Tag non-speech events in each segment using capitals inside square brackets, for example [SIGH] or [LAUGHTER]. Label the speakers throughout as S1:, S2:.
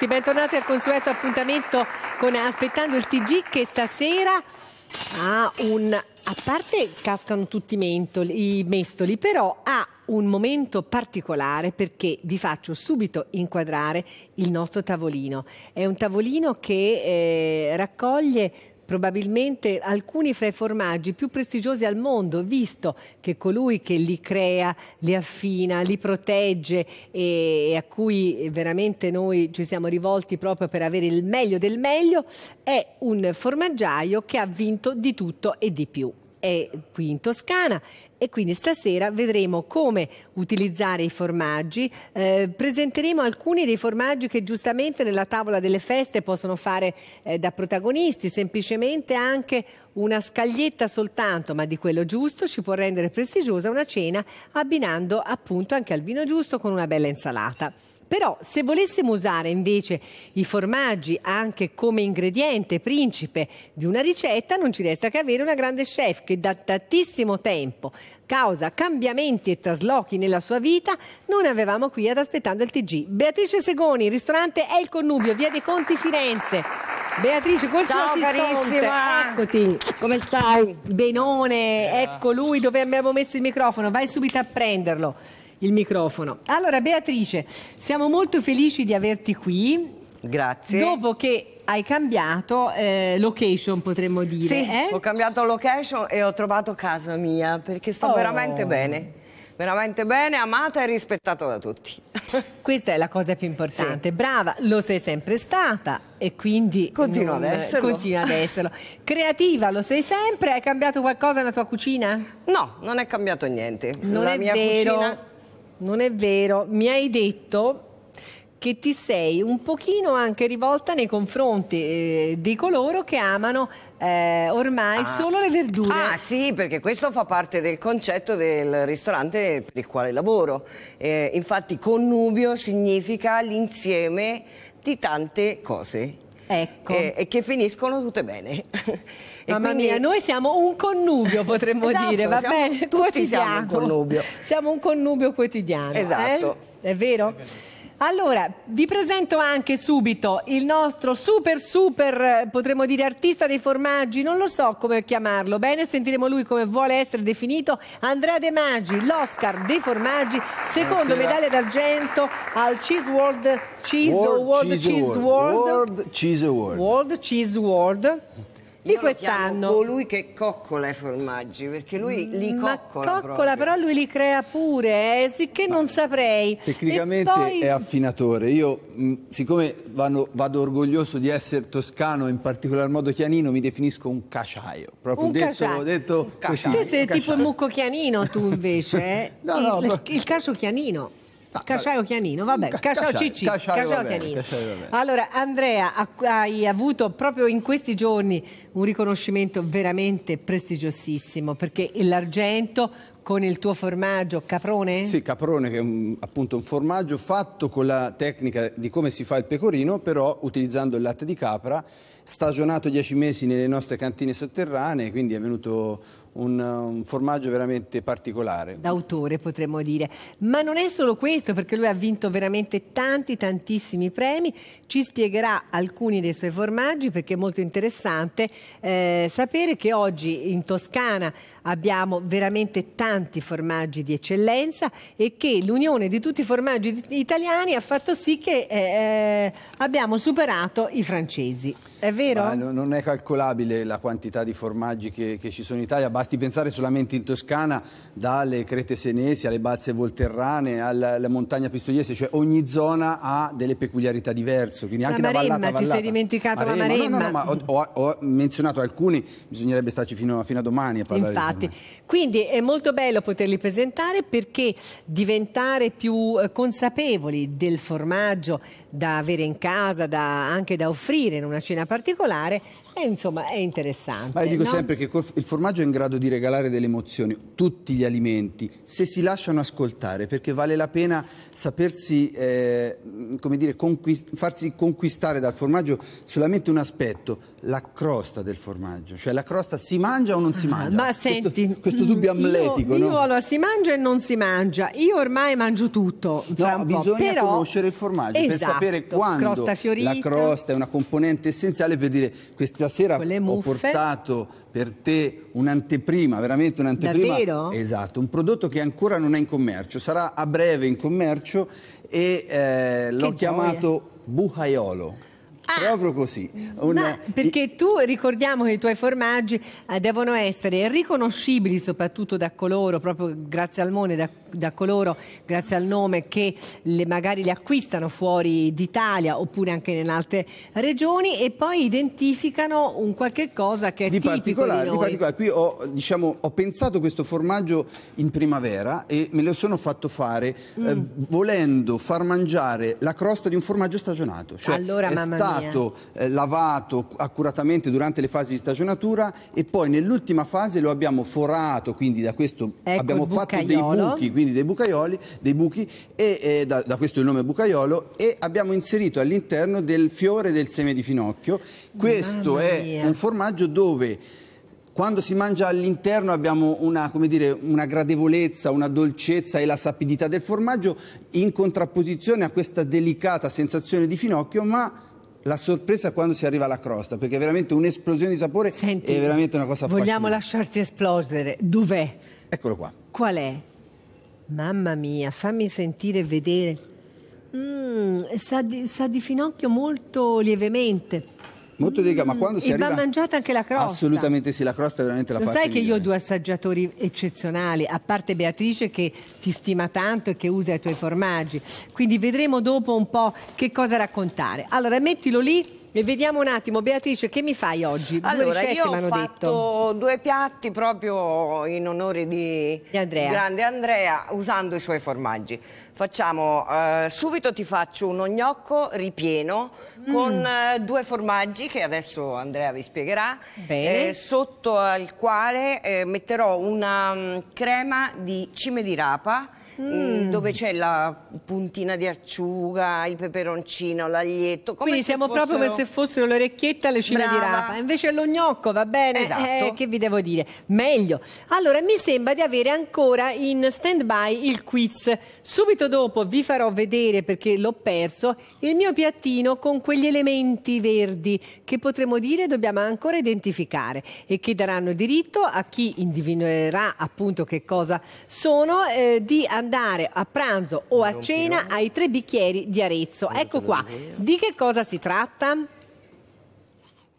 S1: tutti, bentornati al consueto appuntamento con Aspettando il TG che stasera ha un... A parte cascano tutti i, mentoli, i mestoli, però ha un momento particolare perché vi faccio subito inquadrare il nostro tavolino. È un tavolino che eh, raccoglie probabilmente alcuni fra i formaggi più prestigiosi al mondo, visto che colui che li crea, li affina, li protegge e a cui veramente noi ci siamo rivolti proprio per avere il meglio del meglio, è un formaggiaio che ha vinto di tutto e di più è qui in Toscana e quindi stasera vedremo come utilizzare i formaggi. Eh, presenteremo alcuni dei formaggi che giustamente nella tavola delle feste possono fare eh, da protagonisti, semplicemente anche una scaglietta soltanto, ma di quello giusto ci può rendere prestigiosa una cena abbinando appunto anche al vino giusto con una bella insalata. Però se volessimo usare invece i formaggi anche come ingrediente principe di una ricetta, non ci resta che avere una grande chef che da tantissimo tempo causa cambiamenti e traslochi nella sua vita, non avevamo qui ad aspettando il TG. Beatrice Segoni, ristorante El Connubio, via dei Conti Firenze. Beatrice, col Ciao, suo assistente, carissima. eccoti. Come stai? Benone, yeah. ecco lui dove abbiamo messo il microfono, vai subito a prenderlo il microfono. Allora Beatrice, siamo molto felici di averti qui.
S2: Grazie. Dopo che hai cambiato eh, location, potremmo dire. Sì, eh? ho cambiato location e ho trovato casa mia perché sto oh. veramente bene veramente bene, amata e rispettata da tutti. [LAUGHS] Questa è la cosa più importante. Sì. Brava, lo sei sempre
S1: stata e quindi continua ad esserlo. Continua ad esserlo. Creativa, lo sei sempre. Hai
S2: cambiato qualcosa nella tua cucina? No, non è cambiato niente. Non la è mia vero. cucina
S1: non è vero, mi hai detto che ti sei un pochino anche
S2: rivolta nei confronti eh, di coloro che amano eh, ormai ah. solo le verdure. Ah sì, perché questo fa parte del concetto del ristorante per il quale lavoro. Eh, infatti connubio significa l'insieme di tante cose. Ecco. Eh, e che finiscono tutte bene. [LAUGHS] Mamma quindi... mia, noi siamo un connubio, potremmo esatto, dire, va bene? Tutti quotidiano. siamo un connubio. Siamo un connubio
S1: quotidiano. Esatto. Eh? È vero? Allora, vi presento anche subito il nostro super super, potremmo dire artista dei formaggi, non lo so come chiamarlo, bene, sentiremo lui come vuole essere definito, Andrea De Maggi, l'Oscar dei formaggi, secondo Buonasera. medaglia d'argento al Cheese World Cheese World, World Cheese, Cheese World, World
S3: Cheese World
S2: World Cheese World di quest'anno. Colui che coccola i formaggi, perché lui li coccola. coccola però
S1: lui li crea pure, eh, sicché Ma non saprei. Tecnicamente poi... è
S3: affinatore. Io, mh, mm, siccome vado, vado, orgoglioso di essere toscano, in particolar modo chianino, mi definisco un caciaio. Proprio un detto, caciaio. detto così. Te sei tipo il
S1: mucco chianino tu invece, eh? [LAUGHS] no, il, no, il, il cacio chianino. Casciao Chianino, vabbè, Casciao Casciaio Cicci, Casciaio, Chianino. Casciaio allora, Andrea, hai avuto proprio in questi giorni un riconoscimento veramente prestigiosissimo, perché l'argento con il tuo formaggio caprone? Sì,
S3: caprone che è un, appunto un formaggio fatto con la tecnica di come si fa il pecorino, però utilizzando il latte di capra, stagionato 10 mesi nelle nostre cantine sotterranee, quindi è venuto un, un formaggio veramente particolare. D'autore potremmo dire. Ma non è
S1: solo questo, perché lui ha vinto veramente tanti, tantissimi premi. Ci spiegherà alcuni dei suoi formaggi perché è molto interessante eh, sapere che oggi in Toscana abbiamo veramente tanti formaggi di eccellenza e che l'unione di tutti i formaggi italiani ha fatto sì che eh, eh abbiamo superato i francesi. È vero? Ma
S3: non è calcolabile la quantità di formaggi che, che ci sono in Italia Basti pensare solamente in Toscana, dalle crete senesi alle balze volterrane, alla, alla montagna pistoiese, cioè ogni zona ha delle peculiarità diverse. Quindi anche la Maremma, da vallata, ti vallata. sei dimenticato Maremma, la Maremma. No, no, no, ma ho, ho, ho menzionato alcuni, bisognerebbe starci fino, fino a domani a parlare. Infatti,
S1: quindi è molto bello poterli presentare perché diventare più eh, consapevoli del formaggio da avere in casa, da, anche da offrire in una cena particolare, è, insomma, è interessante. Ma io dico no? sempre
S3: che il formaggio è in grado grado di regalare delle emozioni, tutti gli alimenti, se si lasciano ascoltare, perché vale la pena sapersi, eh, come dire, conquist farsi conquistare dal formaggio solamente un aspetto, la crosta del formaggio, cioè la crosta si mangia o non si ah, mangia? Ma questo, senti, questo mm, dubbio amletico, io, io no?
S1: allora si mangia e non si mangia, io ormai mangio tutto. No, bisogna però... conoscere
S3: il formaggio esatto, per sapere quando crosta la crosta è una componente essenziale per dire questa sera ho portato per te un'anteprima un'anteprima, veramente un'anteprima. Davvero? Esatto, un prodotto che ancora non è in commercio, sarà a breve in commercio e eh, l'ho chiamato Buhaiolo. Ah. proprio così. Una...
S1: perché tu ricordiamo che i tuoi formaggi eh, devono essere riconoscibili soprattutto da coloro, proprio grazie al Mone, da, da coloro, grazie al nome, che le, magari li acquistano fuori d'Italia oppure anche in altre regioni e poi identificano un qualche cosa che è di particolare, di, di particolare,
S3: qui ho, diciamo, ho, pensato questo formaggio in primavera e me lo sono fatto fare mm. eh, volendo far mangiare la crosta di un formaggio stagionato. Cioè allora, mamma mia lavato, eh, lavato accuratamente durante le fasi di stagionatura e poi nell'ultima fase lo abbiamo forato, quindi da questo ecco abbiamo fatto dei buchi, quindi dei bucaioli, dei buchi e eh, da, da, questo il nome bucaiolo e abbiamo inserito all'interno del fiore del seme di finocchio. Questo è un formaggio dove quando si mangia all'interno abbiamo una, dire, una, gradevolezza, una dolcezza e la sapidità del formaggio in contrapposizione a questa delicata sensazione di finocchio, ma la sorpresa quando si arriva alla crosta, perché è veramente un'esplosione di sapore Senti, è veramente una cosa affascinante. Vogliamo lasciarci
S1: esplodere. Dov'è? Eccolo qua. Qual è? Mamma mia, fammi sentire e vedere. Mm, sa, di, sa di finocchio molto lievemente. Molto delicata, ma quando mm, si e arriva... va mangiata anche la crosta. Assolutamente
S3: sì, la crosta è veramente la Lo parte sai che migliore.
S1: io ho due assaggiatori eccezionali, a parte Beatrice che ti stima tanto e che usa i tuoi formaggi. Quindi vedremo dopo un po' che cosa raccontare. Allora, mettilo lì e vediamo un attimo, Beatrice, che mi fai oggi? allora, io ho fatto
S2: detto. due piatti proprio in onore di, di Andrea. grande Andrea, usando i suoi formaggi. Facciamo, eh, subito ti faccio uno gnocco ripieno mm. con eh, due formaggi che adesso Andrea vi spiegherà, eh, sotto al quale eh, metterò una um, crema di cime di rapa Mm. mm. dove c'è la puntina di acciuga, il peperoncino, l'aglietto. Quindi siamo fossero... proprio come se
S1: fossero l'orecchietta e le cime Brava. di rapa. Invece è lo gnocco, va bene? Esatto. Eh, che vi devo dire? Meglio. Allora, mi sembra di avere ancora in stand-by il quiz. Subito dopo vi farò vedere, perché l'ho perso, il mio piattino con quegli elementi verdi che potremmo dire dobbiamo ancora identificare e che daranno diritto a chi individuerà appunto che cosa sono eh, di andare andare a pranzo o a cena ai tre bicchieri di Arezzo. Ecco qua, di che cosa si tratta?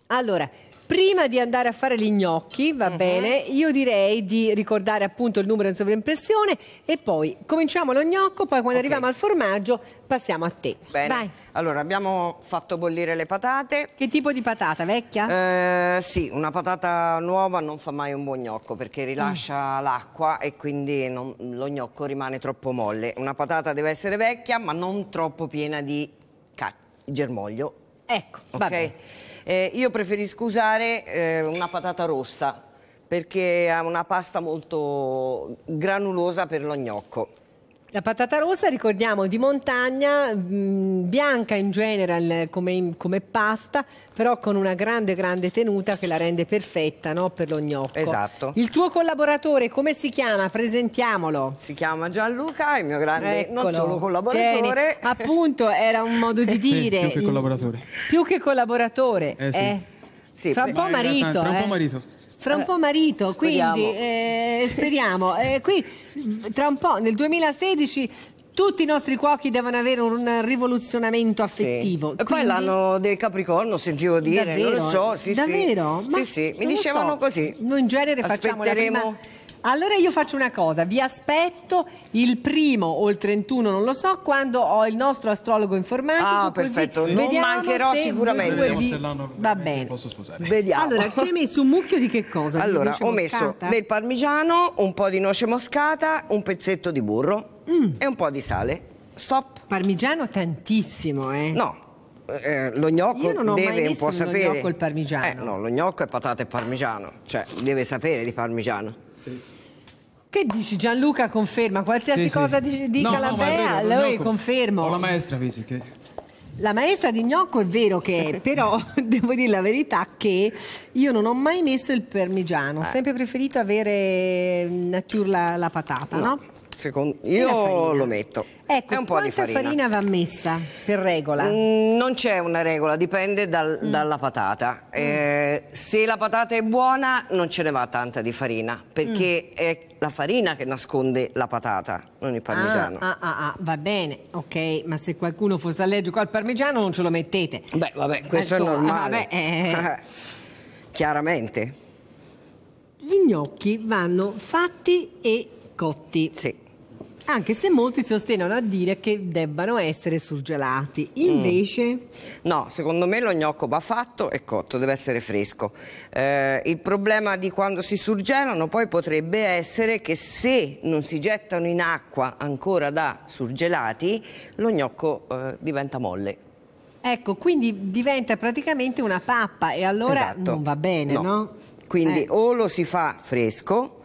S1: Allora, Prima di andare a fare gli gnocchi, va uh mhm. -huh. bene, io direi di ricordare appunto il numero in sovraimpressione e poi cominciamo lo gnocco, poi quando okay. arriviamo al formaggio passiamo a te.
S2: Bene. Vai. Allora, abbiamo fatto bollire le patate. Che tipo di patata? Vecchia? Eh, sì, una patata nuova non fa mai un buon gnocco perché rilascia mm. l'acqua e quindi non, lo gnocco rimane troppo molle. Una patata deve essere vecchia ma non troppo piena di ca- germoglio. Ecco, ok. va bene. Eh, io preferisco usare eh, una patata rossa perché ha una pasta molto granulosa per lo gnocco. La patata
S1: rossa, ricordiamo, di montagna, mh, mm, bianca in general come, come, pasta, però con una grande, grande tenuta che la rende perfetta no? per lo gnocco. Esatto. Il tuo collaboratore, come si chiama? Presentiamolo. Si chiama Gianluca, il mio grande, Eccolo. non solo collaboratore. Tieni. Appunto, era un modo di eh, dire. Sì, più che collaboratore. più che collaboratore. Eh, sì. Eh.
S3: Sì, Fra un po' marito. Tra un po' eh. marito
S1: fra un eh, po' marito, speriamo. quindi eh, speriamo. Eh, qui tra un po', nel 2016 tutti i nostri cuochi devono avere un rivoluzionamento affettivo. Sì. E Quindi... poi l'anno
S2: del Capricorno sentivo dire, Davvero? non lo so, sì, Davvero? Sì. Ma sì, sì. mi dicevano so. così.
S1: Noi in genere facciamo la prima allora io faccio una cosa, vi aspetto il primo o il 31, non lo so, quando ho il nostro astrologo informatico. Ah, perfetto, non mancherò sicuramente. Vi... Va bene. Posso scusare. Vediamo. Allora, tu hai
S2: messo un mucchio di che cosa? Allora, ho messo del parmigiano, un po' di noce moscata, un pezzetto di burro mm. e un po' di sale. Stop. Parmigiano tantissimo, eh? No, eh, lo gnocco
S1: deve un po' sapere. Io non ho mai visto il
S2: parmigiano. Eh, no, lo gnocco è patata e parmigiano, cioè deve sapere di parmigiano.
S1: Che dici Gianluca conferma, qualsiasi sì, cosa sì. dica no, la Bea, vero, lui
S2: conferma. Ho la maestra, vedi
S1: La maestra di gnocco è vero che è, [LAUGHS] però [LAUGHS] devo dire la verità che io non ho mai messo il parmigiano, eh. ho sempre preferito avere mm, natura la, la patata, no? no?
S2: secondo, io lo metto. Ecco, è un po' di farina. farina
S1: va messa per regola?
S2: Mm, non c'è una regola, dipende dal, mm. dalla patata. Mm. Eh, se la patata è buona non ce ne va tanta di farina, perché mm. è la farina che nasconde la patata, non il parmigiano. Ah,
S1: ah, ah, ah, va bene, ok, ma se qualcuno fosse allergico al parmigiano non ce lo mettete. Beh,
S2: vabbè, questo Insomma, è normale. Vabbè, eh. [LAUGHS] Chiaramente.
S1: Gli gnocchi vanno fatti e cotti. Sì. Anche se molti sostenono a dire che debbano essere surgelati. Invece... Mm.
S2: No, secondo me lo gnocco va fatto e cotto, deve essere fresco. Eh, il problema di quando si surgelano poi potrebbe essere che se non si gettano in acqua ancora da surgelati, lo gnocco eh, diventa molle. Ecco, quindi diventa
S1: praticamente una pappa e allora esatto. non va bene, no? no?
S2: Quindi eh. o lo si fa fresco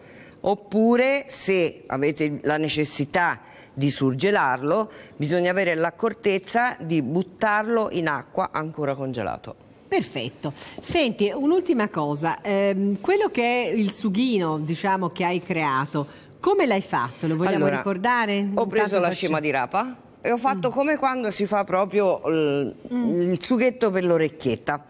S2: oppure se avete la necessità di surgelarlo bisogna avere l'accortezza di buttarlo in acqua ancora congelato.
S1: Perfetto. Senti, un'ultima cosa, ehm, quello che è il sughino diciamo, che hai creato, come l'hai fatto? Lo vogliamo allora, ricordare? Ho preso la faccio... scema di
S2: rapa e ho fatto mm. come quando si fa proprio il, mm. il sughetto per l'orecchietta.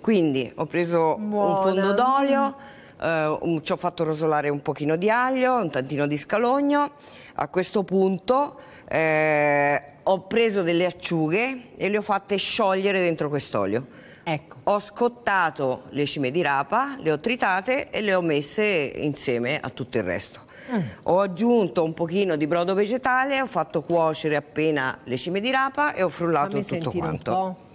S2: Quindi ho preso Buona. un fondo d'olio. Mm eh, un, ci ho fatto rosolare un pochino di aglio, un tantino di scalogno, a questo punto eh, ho preso delle acciughe e le ho fatte sciogliere dentro quest'olio. Ecco. Ho scottato le cime di rapa, le ho tritate e le ho messe insieme a tutto il resto. Mm. Ho aggiunto un pochino di brodo vegetale, ho fatto cuocere appena le cime di rapa e ho frullato Fammi tutto quanto.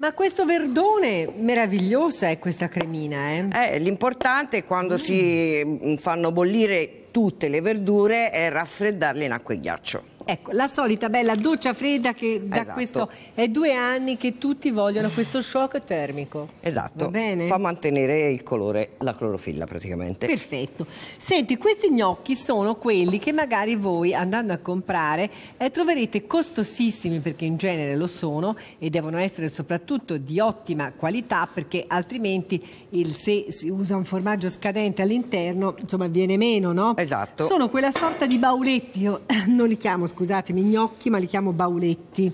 S2: Ma questo verdone meravigliosa è questa cremina, eh? eh l'importante quando mm. si fanno bollire tutte le verdure è raffreddarle in acqua e ghiaccio.
S1: Ecco, la solita bella doccia fredda che da esatto. questo è due anni che tutti vogliono questo shock termico.
S2: Esatto. Fa mantenere il colore, la clorofilla praticamente.
S1: Perfetto. Senti, questi gnocchi sono quelli che magari voi andando a comprare eh, troverete costosissimi perché in genere lo sono e devono essere soprattutto di ottima qualità perché altrimenti il, se si usa un formaggio scadente all'interno insomma viene meno, no? Esatto. Sono quella sorta di bauletti, io [LAUGHS] non li chiamo scusatemi, gnocchi, ma li chiamo bauletti,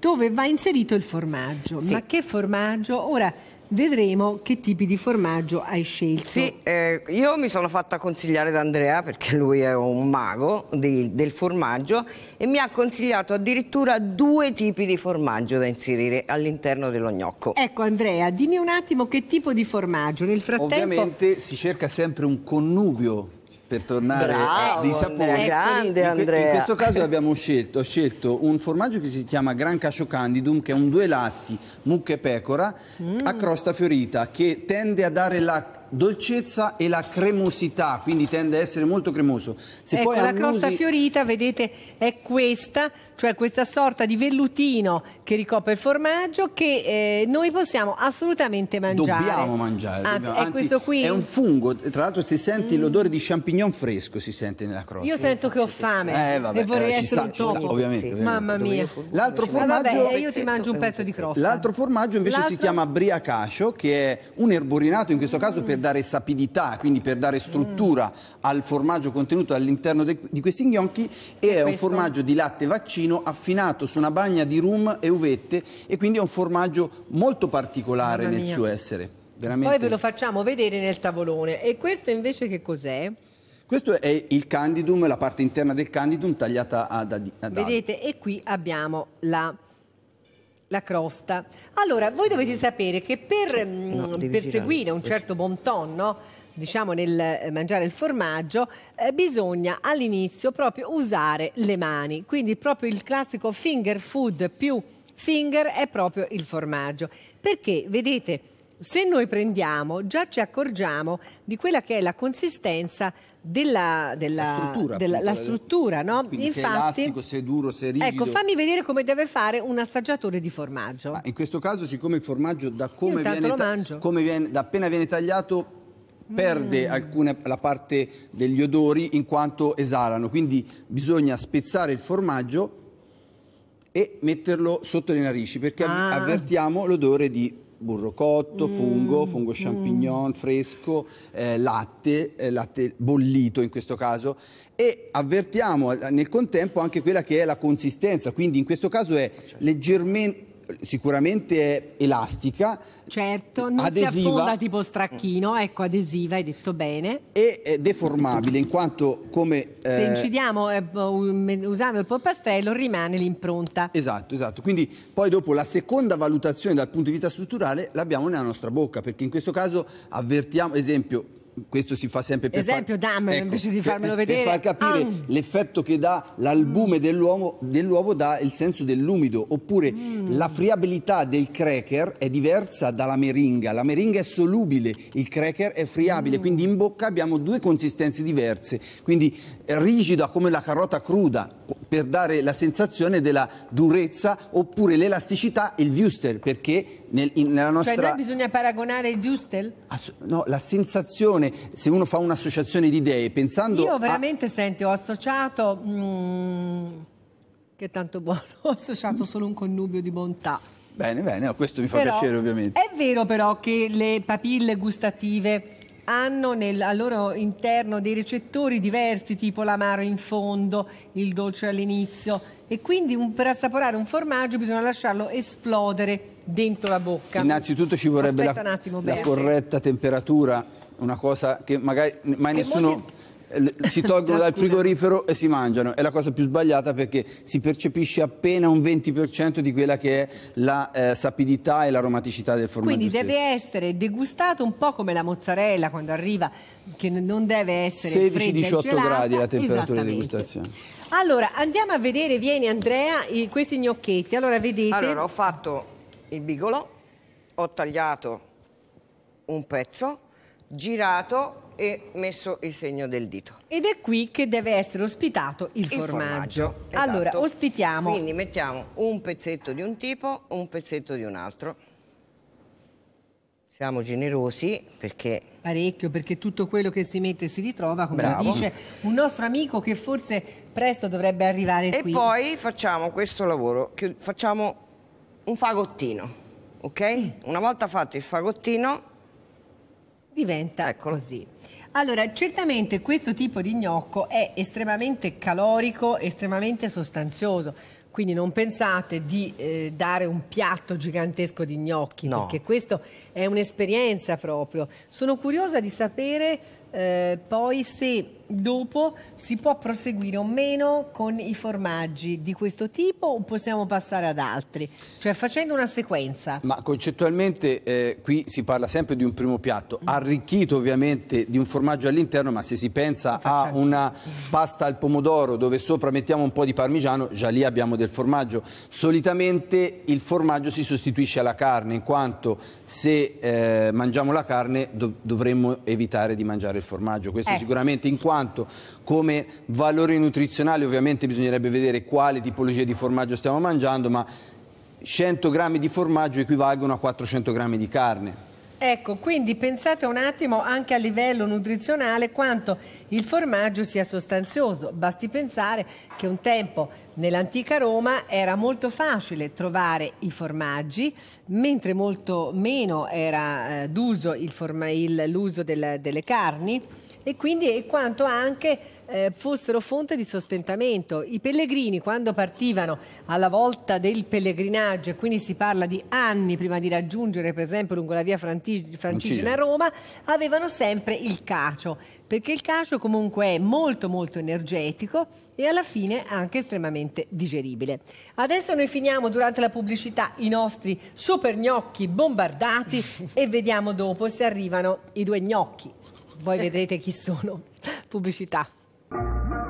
S1: dove va inserito il formaggio. Sì. Ma che formaggio? Ora, Vedremo che tipi di formaggio hai scelto. Sì,
S2: eh, io mi sono fatta consigliare da Andrea perché lui è un mago di, del formaggio e mi ha consigliato addirittura due tipi di formaggio da inserire
S3: all'interno dello gnocco.
S1: Ecco Andrea, dimmi un attimo che tipo di formaggio. Nel frattempo... Ovviamente
S3: si cerca sempre un connubio per tornare eh, Bravo, di sapore. Grande, in, in, questo caso abbiamo scelto, scelto, un formaggio che si chiama Gran Cascio Candidum, che è un due latti, mucca e pecora, mm. a crosta fiorita, che tende a dare la dolcezza e la cremosità, quindi tende a essere molto cremoso. Se ecco, poi la crosta
S1: fiorita, vedete, è questa, cioè questa sorta di vellutino che ricopre il formaggio che eh, noi possiamo assolutamente mangiare. Dobbiamo
S3: mangiare. Anzi, dobbiamo. Anzi, è questo qui. È un fungo, tra l'altro si sente mm. l'odore di champignon fresco si sente nella crosta. Io sento
S1: che ho fame. Eh vabbè, eh, ci sta, ci sta, ovviamente, sì. ovviamente. Mamma mia. L'altro eh, formaggio... Vabbè, io ti mangio un eh, pezzo di crosta. L'altro
S3: formaggio invece si chiama briacacio, che è un erborinato in questo caso per dare sapidità, quindi per dare struttura mm. al formaggio contenuto all'interno di questi gnocchi e, è questo? un formaggio di latte vaccino affinato su una bagna di rum e uvette e quindi è un formaggio molto particolare nel suo essere. Veramente. Poi ve lo
S1: facciamo vedere nel tavolone. E questo invece che cos'è?
S3: Questo è il candidum, la parte interna del candidum tagliata ad, ad, ad Vedete,
S1: e qui abbiamo la la crosta. Allora, voi dovete sapere che per mm, no, mh, perseguire un certo bon ton, no? diciamo nel eh, mangiare il formaggio, eh, bisogna all'inizio proprio usare le mani, quindi proprio il classico finger food più finger è proprio il formaggio. Perché, vedete, se noi prendiamo, già ci accorgiamo di quella che è la consistenza della, della la struttura, della, la struttura no? Quindi Infatti, se è elastico,
S3: se è duro, se è rigido. Ecco, fammi
S1: vedere come deve fare un assaggiatore di formaggio. Ma
S3: in questo caso, siccome il formaggio da come viene, come viene, da appena viene tagliato perde mm. alcune, la parte degli odori in quanto esalano, quindi bisogna spezzare il formaggio e metterlo sotto le narici perché ah. avvertiamo l'odore di burro cotto, mm. fungo, fungo mm. champignon mm. fresco, eh, latte, eh, latte bollito in questo caso e avvertiamo eh, nel contempo anche quella che è la consistenza, quindi in questo caso è certo. leggermente sicuramente è elastica. Certo, non adesiva, si affonda tipo
S1: stracchino, ecco adesiva, hai detto bene.
S3: E è deformabile in quanto come... Eh, Se
S1: incidiamo eh, usando il polpastrello rimane l'impronta.
S3: Esatto, esatto. Quindi poi dopo la seconda valutazione dal punto di vista strutturale l'abbiamo nella nostra bocca perché in questo caso avvertiamo, esempio, questo si fa sempre per esempio far... dammelo ecco, invece di farmelo per, vedere per far capire ah. l'effetto che dà l'albume mm. dell'uovo dell dà il senso dell'umido oppure mm. la friabilità del cracker è diversa dalla meringa la meringa è solubile il cracker è friabile mm. quindi in bocca abbiamo due consistenze diverse quindi rigida come la carota cruda per dare la sensazione della durezza oppure l'elasticità e il Wüstel perché nel, in, nella cioè, nostra... Cioè
S1: bisogna paragonare il Wüstel?
S3: no, la sensazione, se uno fa un'associazione di idee pensando... Io
S1: veramente a... senti, ho associato... Mm, che tanto buono, [LAUGHS] ho associato solo un connubio di bontà.
S3: Bene, bene, questo mi fa però, piacere ovviamente.
S1: È vero però che le papille gustative hanno nel, al loro interno dei recettori diversi, tipo l'amaro in fondo, il dolce all'inizio. E quindi un, per assaporare un formaggio bisogna lasciarlo esplodere dentro la bocca. Innanzitutto ci vorrebbe la, attimo, la,
S3: corretta temperatura, una cosa che magari mai che nessuno... Molti si [LAUGHS] tolgono dal frigorifero e si mangiano. È la cosa più sbagliata perché si percepisce appena un 20% di quella che è la eh, sapidità e l'aromaticità del formaggio Quindi stesso. deve
S1: essere degustato un po' come la mozzarella quando arriva, che non deve essere 16-18 gradi la temperatura di degustazione. Allora, andiamo a vedere, vieni Andrea,
S2: i, questi gnocchetti. Allora, vedete... Allora, ho fatto il bigolo, ho tagliato un pezzo, girato e messo il segno del dito.
S1: Ed è qui che deve essere ospitato il, il formaggio. formaggio esatto. Allora, ospitiamo. Quindi
S2: mettiamo un pezzetto di un tipo, un pezzetto di un altro. Siamo generosi perché... Parecchio, perché
S1: tutto quello che si mette si ritrova, come Bravo. dice un nostro amico che forse presto dovrebbe arrivare e qui. E poi
S2: facciamo questo lavoro, facciamo un fagottino, ok? Mm. Una volta fatto il fagottino diventa Eccolo. così.
S1: Allora, certamente questo tipo di gnocco è estremamente calorico, estremamente sostanzioso. Quindi non pensate di eh, dare un piatto gigantesco di gnocchi, no. perché questo è un'esperienza proprio. Sono curiosa di sapere eh, poi se dopo si può proseguire o meno con i formaggi di questo tipo o possiamo passare ad altri, cioè facendo una sequenza.
S3: Ma concettualmente eh, qui si parla sempre di un primo piatto, mm. arricchito ovviamente di un formaggio all'interno, ma se si pensa a una pasta al pomodoro dove sopra mettiamo un po' di parmigiano, già lì abbiamo del formaggio. Solitamente il formaggio si sostituisce alla carne, in quanto se eh, mangiamo la carne do dovremmo evitare di mangiare del formaggio, questo eh. sicuramente in quanto come valore nutrizionale ovviamente bisognerebbe vedere quale tipologia di formaggio stiamo mangiando, ma 100 grammi di formaggio equivalgono a 400 grammi di carne.
S1: Ecco, quindi pensate un attimo anche a livello nutrizionale quanto il formaggio sia sostanzioso. Basti pensare che un tempo Nell'antica Roma era molto facile trovare i formaggi, mentre molto meno era eh, d'uso l'uso del, delle carni e quindi e quanto anche eh, fossero fonte di sostentamento. I pellegrini quando partivano alla volta del pellegrinaggio, e quindi si parla di anni prima di raggiungere per esempio lungo la via Franti- Francigena a Roma, avevano sempre il cacio, perché il cacio comunque è molto molto energetico e alla fine anche estremamente digeribile. Adesso noi finiamo durante la pubblicità i nostri super gnocchi bombardati [LAUGHS] e vediamo dopo se arrivano i due gnocchi voi vedrete chi sono. Pubblicità.